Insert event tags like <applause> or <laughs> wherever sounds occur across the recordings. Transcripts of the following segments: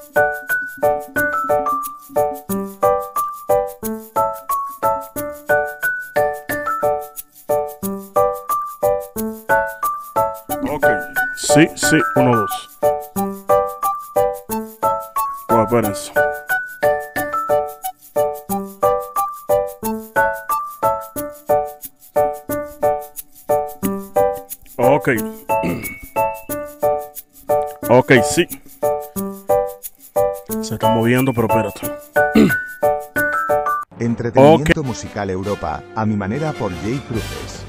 Ok, sí, sí, uno, dos. buenas, Ok. <clears throat> ok, sí. Se está moviendo, pero espérate. <clears throat> Entretenimiento musical Europa, a mi manera por Jay Cruz.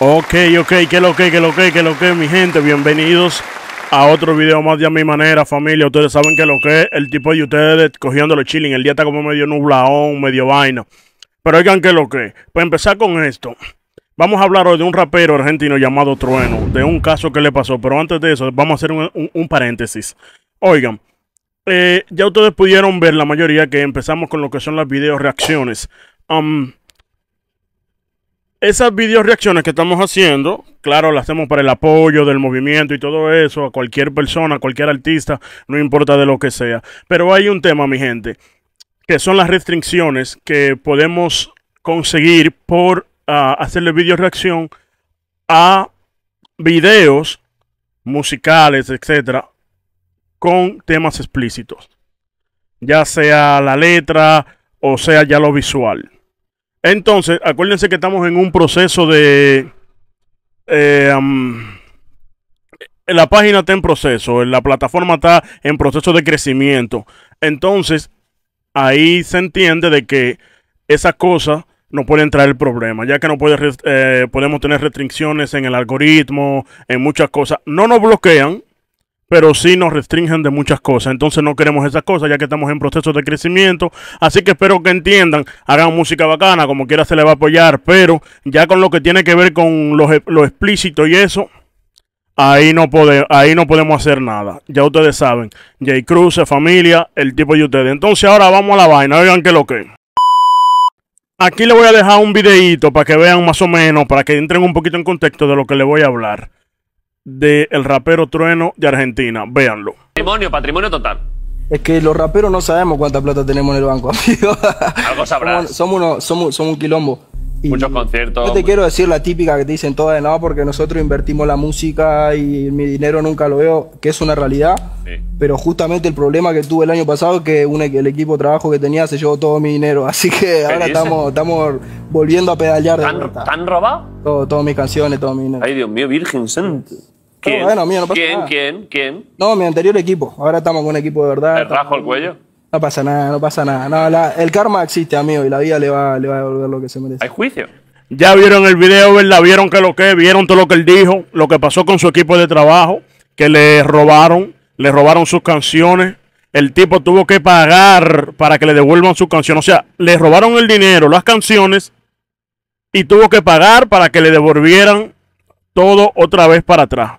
Ok, ok, que lo que, que lo que, que lo que, mi gente, bienvenidos a otro video más de a mi manera, familia. Ustedes saben que lo que el tipo de ustedes cogiendo los chilling. El día está como medio nublaón, medio vaina. Pero oigan que lo que, para empezar con esto, vamos a hablar hoy de un rapero argentino llamado Trueno, de un caso que le pasó. Pero antes de eso, vamos a hacer un paréntesis. Oigan, eh, ya ustedes pudieron ver la mayoría que empezamos con lo que son las video reacciones. Um, esas video reacciones que estamos haciendo, claro, las hacemos para el apoyo del movimiento y todo eso, a cualquier persona, a cualquier artista, no importa de lo que sea. Pero hay un tema, mi gente, que son las restricciones que podemos conseguir por ah, hacerle video reacción a videos musicales, etcétera, con temas explícitos, ya sea la letra o sea ya lo visual. Entonces, acuérdense que estamos en un proceso de... Eh, eh, la página está en proceso, eh, la plataforma está en proceso de crecimiento. Entonces, ahí se entiende de que esas cosas no pueden traer problema, ya que no puede, podemos tener restricciones en el algoritmo, en muchas cosas. No nos bloquean, pero sí nos restringen de muchas cosas. Entonces no queremos esas cosas, ya que estamos en proceso de crecimiento. Así que espero que entiendan, hagan música bacana, como quiera se le va a apoyar, pero ya con lo que tiene que ver con lo, e, lo explícito y eso, ahí no, ahí no podemos hacer nada. Ya ustedes saben, Jay Cruz, familia, el tipo de ustedes. Entonces ahora vamos a la vaina, oigan que lo que. Aquí les voy a dejar un videito para que vean más o menos, para que entren un poquito en contexto de lo que les voy a hablar del el rapero Trueno de Argentina. Véanlo. Patrimonio, patrimonio total. Es que los raperos no sabemos cuánta plata tenemos en el banco, <laughs> amigo. Algo sabrás. Somos, somos, somos, un quilombo. Muchos conciertos. Yo te quiero decir la típica que te dicen todas de nada, porque nosotros invertimos la música y mi dinero nunca lo veo, que es una realidad. Pero justamente el problema que tuve el año pasado es que el equipo de trabajo que tenía se llevó todo mi dinero. <laughs> Así que ahora estamos, volviendo a pedalear. De ¿Tan, ¿Tan robado? todas mis canciones, todo mi dinero. Ay, Dios mío, Virgen santa ¿Quién? bueno, no ¿Quién? ¿Quién? ¿Quién? No, mi anterior equipo. Ahora estamos con un equipo de verdad. ¿Te trajo el cuello? No pasa nada, no pasa nada. el karma existe, amigo, y la vida le va, le va a devolver lo que se merece. ¿Hay juicio? Ya vieron el video, ¿verdad? Vieron que lo que, vieron todo lo que él dijo, lo que pasó con su equipo de trabajo, que le robaron, le robaron sus canciones. El tipo tuvo que pagar para que le devuelvan sus canciones. O sea, le robaron el dinero, las canciones, y tuvo que pagar para que le devolvieran todo otra vez para atrás.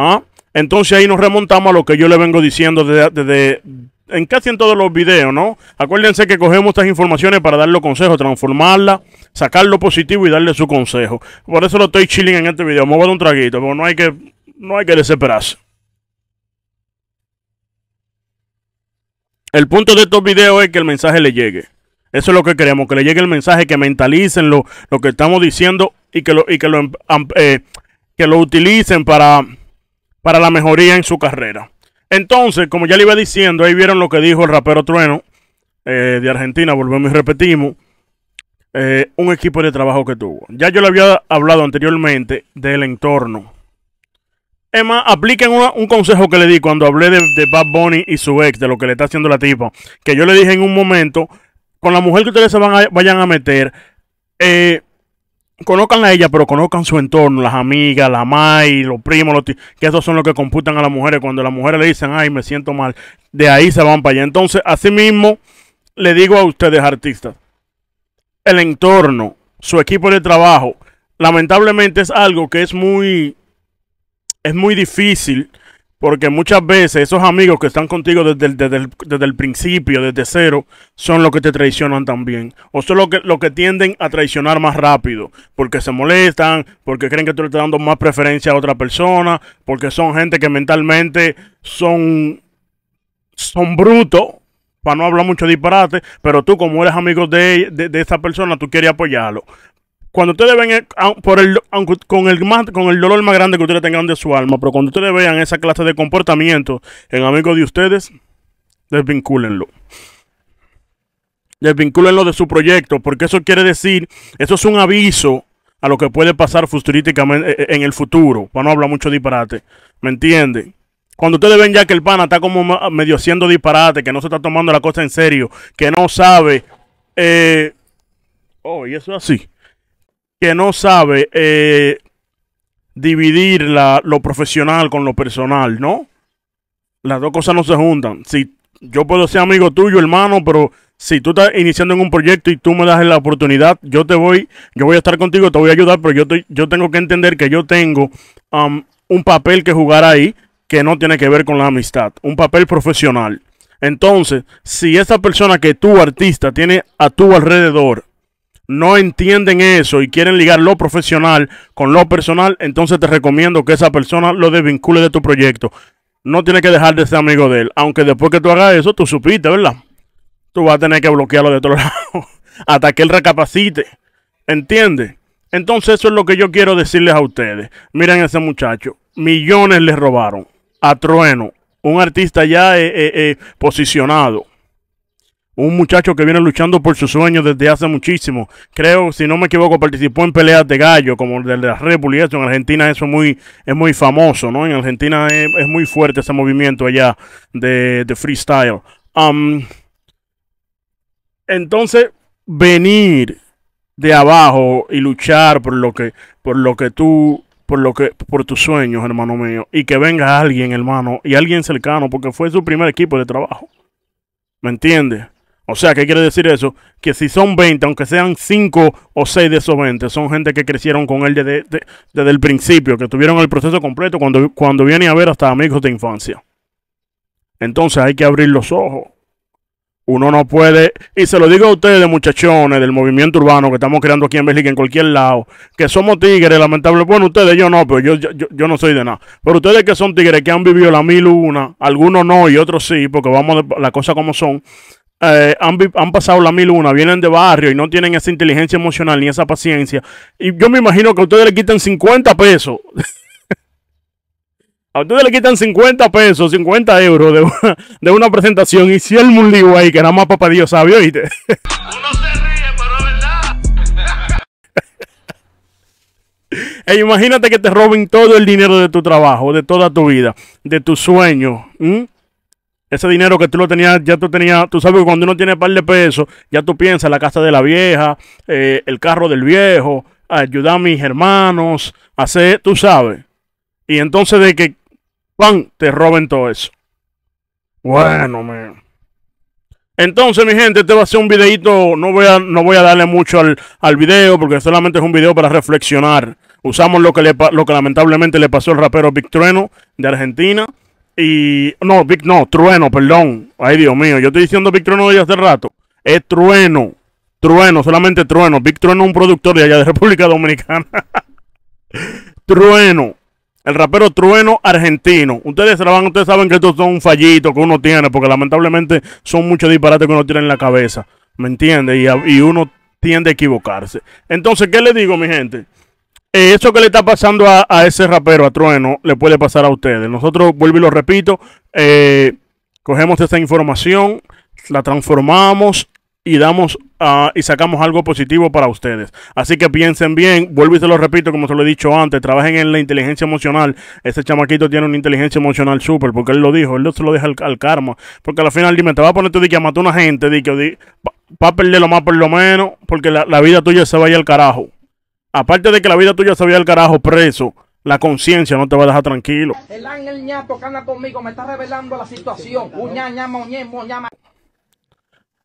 ¿Ah? Entonces ahí nos remontamos a lo que yo le vengo diciendo desde, en casi en todos los videos, ¿no? Acuérdense que cogemos estas informaciones para darle consejos, transformarla, sacar lo positivo y darle su consejo. Por eso lo estoy chilling en este video. Me voy a dar un traguito, pero no hay que, no hay que desesperarse. El punto de estos videos es que el mensaje le llegue. Eso es lo que queremos, que le llegue el mensaje, que mentalicen lo, lo que estamos diciendo y que lo, y que lo, eh, que lo utilicen para para la mejoría en su carrera. Entonces, como ya le iba diciendo, ahí vieron lo que dijo el rapero Trueno eh, de Argentina, volvemos y repetimos, eh, un equipo de trabajo que tuvo. Ya yo le había hablado anteriormente del entorno. Emma, apliquen un consejo que le di cuando hablé de, de Bad Bunny y su ex, de lo que le está haciendo la tipa, que yo le dije en un momento, con la mujer que ustedes se van a, vayan a meter, eh, Conozcan a ella, pero conozcan su entorno, las amigas, la y los primos, los que esos son los que computan a las mujeres. Cuando las mujeres le dicen, ay, me siento mal, de ahí se van para allá. Entonces, asimismo, le digo a ustedes, artistas, el entorno, su equipo de trabajo, lamentablemente es algo que es muy, es muy difícil porque muchas veces esos amigos que están contigo desde el, principio, desde cero, son los que te traicionan también. O son los que, los que tienden a traicionar más rápido. Porque se molestan, porque creen que tú le estás dando más preferencia a otra persona, porque son gente que mentalmente son, son brutos, para no hablar mucho disparate, pero tú como eres amigo de, de, de esa persona, tú quieres apoyarlo cuando ustedes ven, eh, por con, el más, con el dolor más grande que ustedes tengan de su alma, pero cuando ustedes vean esa clase de comportamiento en amigos de ustedes, desvincúlenlo. Desvincúlenlo de su proyecto, porque eso quiere decir, eso es un aviso a lo que puede pasar futurísticamente eh, eh, en el futuro. Para no hablar mucho disparate. ¿Me entiende? Cuando ustedes ven ya que el pana está como medio haciendo disparate, que no se está tomando la cosa en serio, que no sabe. Eh, oh, y eso es así que no sabe eh, dividir la, lo profesional con lo personal, ¿no? Las dos cosas no se juntan. Si yo puedo ser amigo tuyo, hermano, pero si tú estás iniciando en un proyecto y tú me das la oportunidad, yo te voy, yo voy a estar contigo, te voy a ayudar, pero yo, yo tengo que entender que yo tengo um, un papel que jugar ahí que no tiene que ver con la amistad, un papel profesional. Entonces, si esa persona que tú, artista, tiene a tu alrededor, no entienden eso y quieren ligar lo profesional con lo personal, entonces te recomiendo que esa persona lo desvincule de tu proyecto. No tienes que dejar de ser amigo de él, aunque después que tú hagas eso, tú supiste, ¿verdad? Tú vas a tener que bloquearlo de otro <laughs> lado hasta que él recapacite. ¿Entiendes? Entonces eso es lo que yo quiero decirles a ustedes. Miren a ese muchacho. Millones le robaron a Trueno, un artista ya eh, eh, eh, posicionado un muchacho que viene luchando por sus sueños desde hace muchísimo. Creo, si no me equivoco, participó en peleas de gallo, como el de la República. en Argentina eso es muy, es muy famoso, ¿no? En Argentina es, muy fuerte ese movimiento allá de, freestyle. Um, entonces, venir de abajo y luchar por lo que, por lo que tú por lo que por tus sueños, hermano mío, y que venga alguien, hermano, y alguien cercano, porque fue su primer equipo de trabajo. ¿Me entiendes? O sea, ¿qué quiere decir eso? Que si son 20, aunque sean 5 o 6 de esos 20, son gente que crecieron con él desde, desde, el principio, que tuvieron el proceso completo cuando, cuando viene a ver hasta amigos de infancia. Entonces hay que abrir los ojos. Uno no puede, y se lo digo a ustedes, muchachones, del movimiento urbano que estamos creando aquí en Bélgica, en cualquier lado, que somos tigres, lamentable. Bueno, ustedes, yo no, pero yo, yo, yo no soy de nada. Pero ustedes que son tigres, que han vivido la mil una, algunos no y otros sí, porque vamos a la cosa como son. Eh, han, pasado la mil una, vienen de barrio y no tienen esa inteligencia emocional ni esa paciencia. Y yo me imagino que a ustedes le quitan 50 pesos. <laughs> a ustedes le quitan 50 pesos, 50 euros de una, presentación y si el mundo ahí que nada más papá Dios sabe, oíste. Uno se ríe, pero verdad. <laughs> imagínate que te roben todo el dinero de tu trabajo, de toda tu vida, de tus sueños. Ese dinero que tú lo tenías, ya tú tenías, tú sabes que cuando uno tiene un par de pesos, ya tú piensas la casa de la vieja, eh, el carro del viejo, ayudar a mis hermanos, hacer, tú sabes. Y entonces de que, ¡pam!, te roben todo eso. Bueno, man. Entonces, mi gente, este va a ser un videito. No voy a, no voy a darle mucho al, al video porque solamente es un video para reflexionar. Usamos lo que, lo que lamentablemente le pasó al rapero Big Trueno de Argentina y no, no, Trueno, perdón. Ay, Dios mío, yo estoy diciendo Big Trueno ya hace rato. Es Trueno, Trueno, solamente Trueno. Vic Trueno es un productor de allá de República Dominicana. <laughs> trueno, el rapero Trueno argentino. Ustedes saben, ustedes saben que estos son fallitos que uno tiene, porque lamentablemente son muchos disparates que uno tiene en la cabeza. ¿Me entiende? Y, y uno tiende a equivocarse. Entonces, ¿qué le digo, mi gente? Eh, eso que le está pasando a, ese rapero, a Trueno, le puede pasar a ustedes. Nosotros, vuelvo y lo repito, eh, cogemos esta información, la transformamos y damos ah, y sacamos algo positivo para ustedes. Así que piensen bien, vuelvo y se lo repito, como se lo he dicho antes, trabajen en la inteligencia emocional. Ese chamaquito tiene una inteligencia emocional súper, porque él lo dijo, él no se lo deja al, karma. Porque al final dime, te va a poner tú de que mató a una gente, de que va a perder lo más por lo menos, porque la, la vida tuya se vaya al carajo. Aparte de que la vida tuya se vea el carajo preso, la conciencia no te va a dejar tranquilo. El ángel ñato conmigo me está revelando la situación.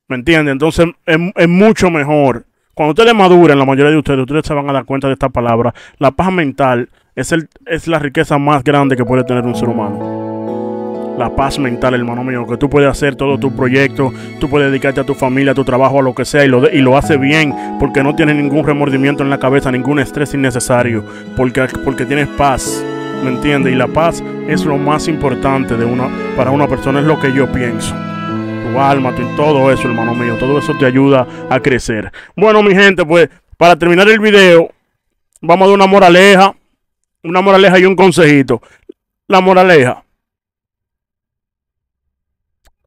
¿Me entiende? Entonces es, mucho mejor. Cuando ustedes maduren, la mayoría de ustedes, ustedes se van a dar cuenta de esta palabra. La paz mental es, el, es la riqueza más grande que puede tener un ser humano la paz mental, hermano mío, que tú puedes hacer todo tu proyecto, tú puedes dedicarte a tu familia, a tu trabajo, a lo que sea, y lo, y lo hace bien, porque no tienes ningún remordimiento en la cabeza, ningún estrés innecesario, porque, porque tienes paz, ¿me entiendes? Y la paz es lo más importante de para una persona, es lo que yo pienso. Tu alma, todo eso, hermano mío, todo eso te ayuda a crecer. Bueno, mi gente, pues para terminar el video, vamos a dar una moraleja, una moraleja y un consejito. La moraleja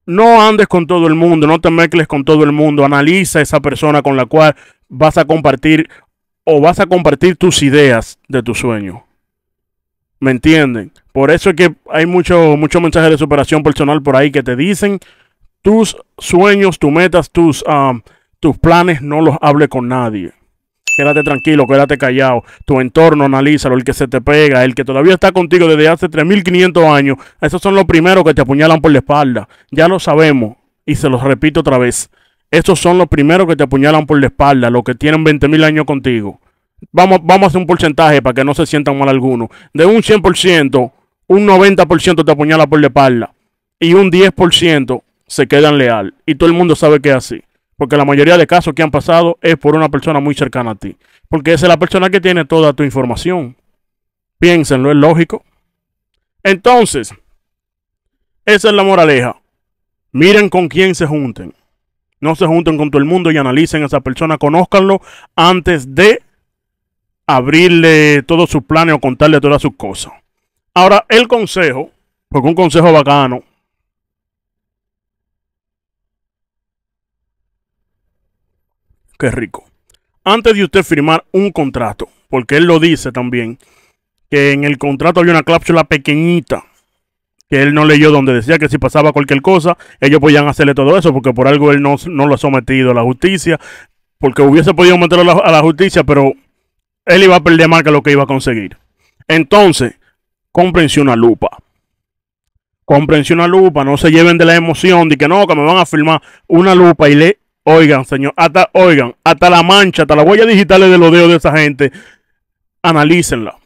no andes con todo el mundo, no te mezcles con todo el mundo, analiza esa persona con la cual vas a compartir o vas a compartir tus ideas de tu sueño. ¿Me entienden? Por eso es que hay muchos mucho mensajes de superación personal por ahí que te dicen tus sueños, tus metas, tus, um, tus planes, no los hable con nadie quédate tranquilo, quédate callado. Tu entorno, analízalo, el que se te pega, el que todavía está contigo desde hace 3.500 años. Esos son los primeros que te apuñalan por la espalda. Ya lo sabemos y se los repito otra vez. esos son los primeros que te apuñalan por la espalda, los que tienen 20.000 años contigo. Vamos, vamos a hacer un porcentaje para que no se sientan mal algunos. De un 100%, un 90% te apuñala por la espalda y un 10% se quedan leal. Y todo el mundo sabe que es así. Porque la mayoría de casos que han pasado es por una persona muy cercana a ti. Porque esa es la persona que tiene toda tu información. Piénsenlo, es lógico. Entonces, esa es la moraleja. Miren con quién se junten. No se junten con todo el mundo y analicen a esa persona, conozcanlo antes de abrirle todos sus planes o contarle todas sus cosas. Ahora, el consejo, porque un consejo bacano, Qué rico. Antes de usted firmar un contrato, porque él lo dice también, que en el contrato había una cláusula pequeñita que él no leyó donde decía que si pasaba cualquier cosa, ellos podían hacerle todo eso, porque por algo él no, no lo ha sometido a la justicia, porque hubiese podido meterlo a la, justicia, pero él iba a perder más que lo que iba a conseguir. Entonces, comprensión una lupa. Comprensión una lupa, no se lleven de la emoción de que no, que me van a firmar una lupa y, le, Oigan, señor, hasta, oigan, hasta la mancha, hasta la huella digital de los dedos de esa gente, analícenla.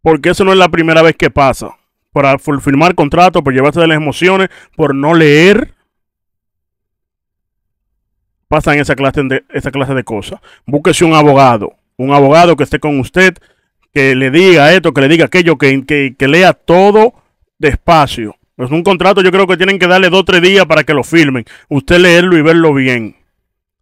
Porque eso no es la primera vez que pasa. para firmar contrato, por llevarse de las emociones, por no leer. Pasan esa clase de, esa clase de cosas. Búsquese un abogado. Un abogado que esté con usted, que le diga esto, que le diga aquello, que lea todo despacio. Es pues un contrato yo creo que tienen que darle dos o tres días para que lo firmen. Usted leerlo y verlo bien.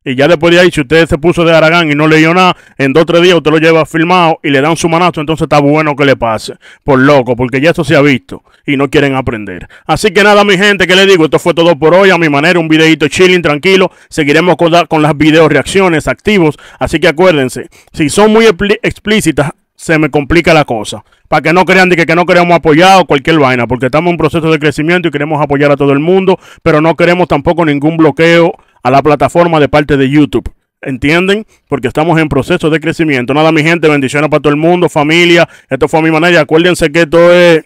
Y ya después de ahí, si usted se puso de Aragán y no leyó nada, en dos o tres días usted lo lleva firmado y le dan su manazo, entonces está bueno que le pase. Por loco, porque ya esto se ha visto y no quieren aprender. Así que nada, mi gente, que le digo, esto fue todo por hoy. A mi manera, un videito chilling, tranquilo. Seguiremos con, con las video reacciones activos. Así que acuérdense, si son muy explícitas, se me complica la cosa. Para que no crean que, no queremos apoyar o cualquier vaina, porque estamos en proceso de crecimiento y queremos apoyar a todo el mundo, pero no queremos tampoco ningún bloqueo a la plataforma de parte de YouTube. ¿Entienden? Porque estamos en proceso de crecimiento. Nada, mi gente, bendiciones para todo el mundo, familia. Esto fue a mi manera. Acuérdense que esto es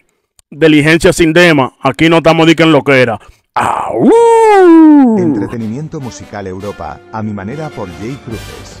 diligencia sin dema. Aquí no estamos Diciendo lo que era. ¡Au! Entretenimiento musical Europa, a mi manera por Jay Cruces.